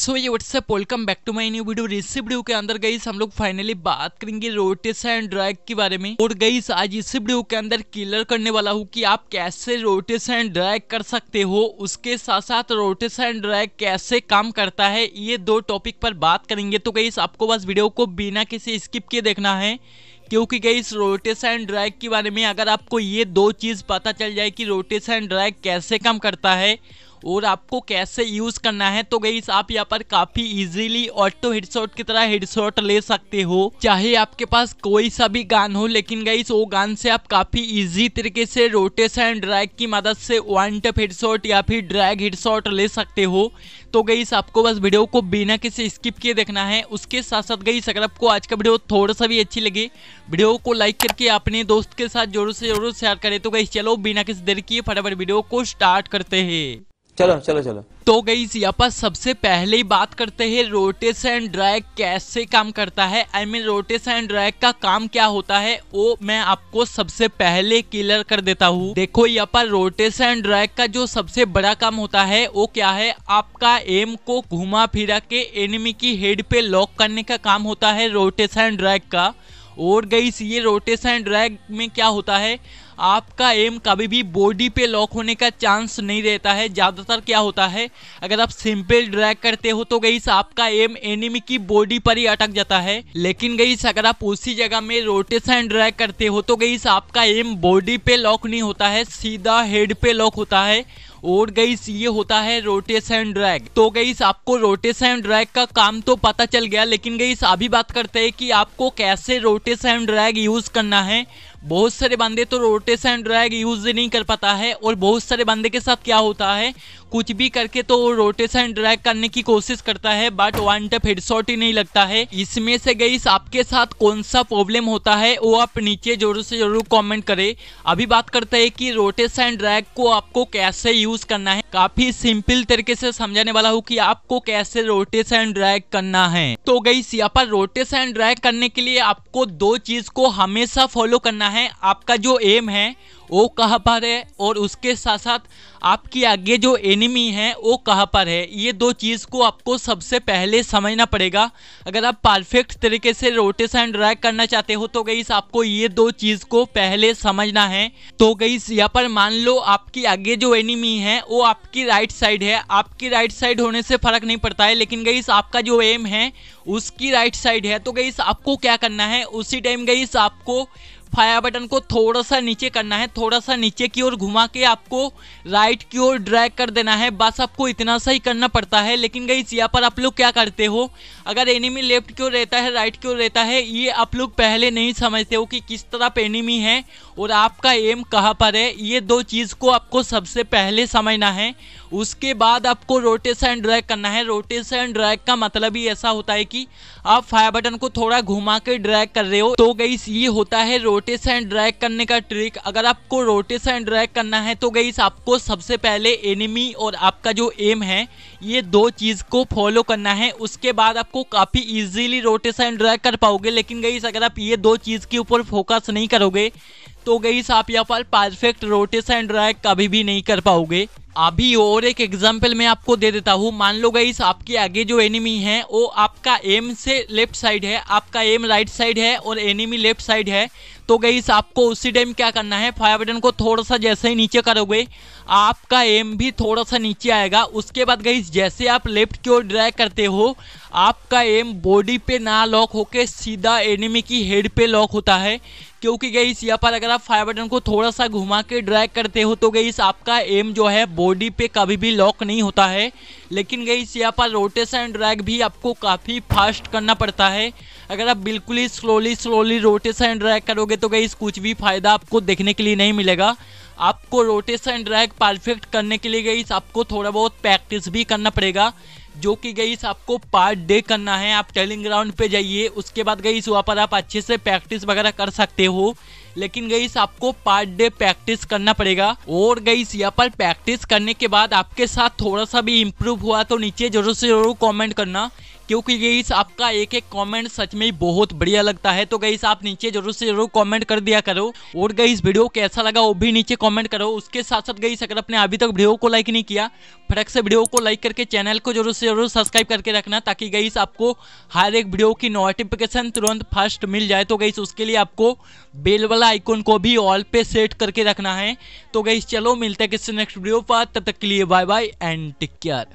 सो ये WhatsApp welcome back to my new video रिसिप डू के अंदर गई हम लोग फाइनली बात करेंगे रोटेशन एंड ड्रैग के बारे में और गई आज इस वीडियो के अंदर क्लियर करने वाला हूँ कि आप कैसे रोटेशन एंड ड्रैग कर सकते हो उसके साथ साथ रोटेशन एंड ड्रैग कैसे काम करता है ये दो टॉपिक पर बात करेंगे तो गई आपको बस वीडियो को बिना किसी स्किप के देखना है क्योंकि गई रोटेशन एंड ड्रैग के बारे में अगर आपको ये दो चीज़ पता चल जाए कि रोटेशन एंड ड्रैग कैसे काम करता है और आपको कैसे यूज करना है तो गई आप यहाँ पर काफी इजीली ऑटो हेडसॉट की तरह हेडसॉट ले सकते हो चाहे आपके पास कोई सा भी गान हो लेकिन गई वो गान से आप काफी इजी तरीके से रोटेशन ड्रैग की मदद से वन टप हेडसॉट या फिर ड्रैग हेडसॉट ले सकते हो तो गई आपको बस वीडियो को बिना किसी स्किप किए देखना है उसके साथ साथ गई अगर आपको आज का वीडियो थोड़ा सा भी अच्छी लगे वीडियो को लाइक करके अपने दोस्त के साथ जरूर से जरूर शेयर करें तो गई चलो बिना किसी देर किए फटाफट वीडियो को स्टार्ट करते हैं चलो चलो चलो तो गई जी अपन सबसे पहले बात करते हैं रोटेशन ड्रैग कैसे काम करता है आई मीन रोटेशन ड्रैग का काम क्या होता है वो मैं आपको सबसे पहले क्लियर कर देता हूँ देखो यहाँ पर रोटेशन ड्रैग का जो सबसे बड़ा काम होता है वो क्या है आपका एम को घुमा फिरा के एनिमी की हेड पे लॉक करने का काम होता है रोटेशन ड्रैग का और गई ये रोटेशन ड्रैग में क्या होता है आपका एम कभी भी बॉडी पे लॉक होने का चांस नहीं रहता है ज़्यादातर क्या होता है अगर आप सिंपल ड्रैग करते हो तो गई आपका एम एनिमी की बॉडी पर ही अटक जाता है लेकिन गई अगर आप उसी जगह में रोटेशन ड्रैग करते हो तो गई आपका एम बॉडी पे लॉक नहीं होता है सीधा हेड पे लॉक होता है और गईस ये होता है रोटेशन ड्रैग तो गईस आपको रोटेशन ड्रैग का काम तो पता चल गया लेकिन गईस अभी बात करते हैं कि आपको कैसे रोटेशन ड्रैग यूज करना है बहुत सारे बंदे तो रोटेशन ड्रैग यूज नहीं कर पाता है और बहुत सारे बंदे के साथ क्या होता है कुछ भी करके तो रोटेशन ड्रैग करने की कोशिश करता है बट वन टफ हेडशॉट ही नहीं लगता है इसमें से गई आपके साथ कौन सा प्रॉब्लम होता है वो आप नीचे जरूर से जरूर कमेंट करें अभी बात करते हैं कि रोटेशन ड्रैग को आपको कैसे यूज करना है काफी सिंपल तरीके से समझाने वाला हूँ कि आपको कैसे रोटेशन ड्रैग करना है तो गई यहाँ पर रोटेशन ड्रैग करने के लिए आपको दो चीज को हमेशा फॉलो करना करना है आपका जो एम है वो कहाँ पर है और उसके साथ साथ आपकी आगे जो एनिमी है वो कहाँ पर है ये दो चीज़ को आपको सबसे पहले समझना पड़ेगा अगर आप परफेक्ट तरीके से रोटेशन ड्राइव करना चाहते हो तो गईस आपको ये दो चीज़ को पहले समझना है तो गईस यहाँ पर मान लो आपकी आगे जो एनिमी है वो आपकी राइट साइड है आपकी राइट साइड होने से फ़र्क नहीं पड़ता है लेकिन गईस आपका जो एम है उसकी राइट साइड है तो गईस आपको क्या करना है उसी टाइम गईस आपको फायर बटन को थोड़ा सा नीचे करना है थोड़ा सा नीचे की ओर घुमा के आपको राइट की ओर ड्रैग कर देना है बस आपको इतना सा ही करना पड़ता है लेकिन गई यहाँ पर आप लोग क्या करते हो अगर एनिमी लेफ्ट की ओर रहता है राइट की ओर रहता है ये आप लोग पहले नहीं समझते हो कि किस तरफ एनिमी है और आपका एम कहाँ पर है ये दो चीज़ को आपको सबसे पहले समझना है उसके बाद आपको रोटेशन ड्रैग करना है रोटेशन ड्रैग का मतलब ही ऐसा होता है कि आप फायर बटन को थोड़ा घुमा के ड्रैग कर रहे हो तो गईस ये होता है रोटेशन ड्रैग करने का ट्रिक अगर आपको रोटेशन ड्रैग करना है तो गईस आपको सबसे पहले एनिमी और आपका जो एम है ये दो चीज़ को फॉलो करना है उसके बाद आपको काफ़ी ईजिली रोटेशन ड्रैग कर पाओगे लेकिन गईस अगर आप ये दो चीज़ के ऊपर फोकस नहीं करोगे तो गईस आप यहाँ पर परफेक्ट रोटेशन ड्रैग कभी भी नहीं कर पाओगे अभी और एक एग्जाम्पल मैं आपको दे देता हूँ मान लो गई आपके आगे जो एनिमी है वो आपका एम से लेफ्ट साइड है आपका एम राइट साइड है और एनिमी लेफ्ट साइड है तो गई आपको उसी टाइम क्या करना है फायर बटन को थोड़ा सा जैसे ही नीचे करोगे आपका एम भी थोड़ा सा नीचे आएगा उसके बाद गई जैसे आप लेफ्ट की ओर ड्रैग करते हो आपका एम बॉडी पे ना लॉक होके सीधा एनिमी की हेड पे लॉक होता है क्योंकि गई यहाँ पर अगर आप फायर बटन को थोड़ा सा घुमा के ड्रैग करते हो तो गई आपका एम जो है बॉडी बॉडी पे कभी भी लॉक नहीं होता है लेकिन गई यहाँ पर रोटेशन ड्रैग भी आपको काफ़ी फास्ट करना पड़ता है अगर आप बिल्कुल ही स्लोली स्लोली रोटेशन ड्रैग करोगे तो गई कुछ भी फ़ायदा आपको देखने के लिए नहीं मिलेगा आपको रोटेशन ड्रैग परफेक्ट करने के लिए गई आपको थोड़ा बहुत प्रैक्टिस भी करना पड़ेगा जो कि गई आपको पार्ट डे करना है आप टेलिंग ग्राउंड पे जाइए उसके बाद गई वहाँ पर आप अच्छे से प्रैक्टिस वगैरह कर सकते हो लेकिन गईस आपको पार्ट डे प्रैक्टिस करना पड़ेगा और गईस यहाँ पर प्रैक्टिस करने के बाद आपके साथ थोड़ा सा भी इम्प्रूव हुआ तो नीचे जरूर से जरूर कॉमेंट करना क्योंकि गईस आपका एक एक कमेंट सच में बहुत बढ़िया लगता है तो गईस आप नीचे जरूर से जरूर कमेंट कर दिया करो और गईस वीडियो कैसा लगा वो भी नीचे कमेंट करो उसके साथ साथ गईस अगर आपने अभी तक वीडियो को लाइक नहीं किया फटक से वीडियो को लाइक करके चैनल को जरूर से जरूर सब्सक्राइब करके रखना ताकि गईस आपको हर एक वीडियो की नोटिफिकेशन तुरंत फर्स्ट मिल जाए तो गईस उसके लिए आपको बेल वाला आइकॉन को भी ऑल पे सेट करके रखना है तो गई चलो मिलते हैं किसी नेक्स्ट वीडियो पर तब तक के लिए bye bye and take care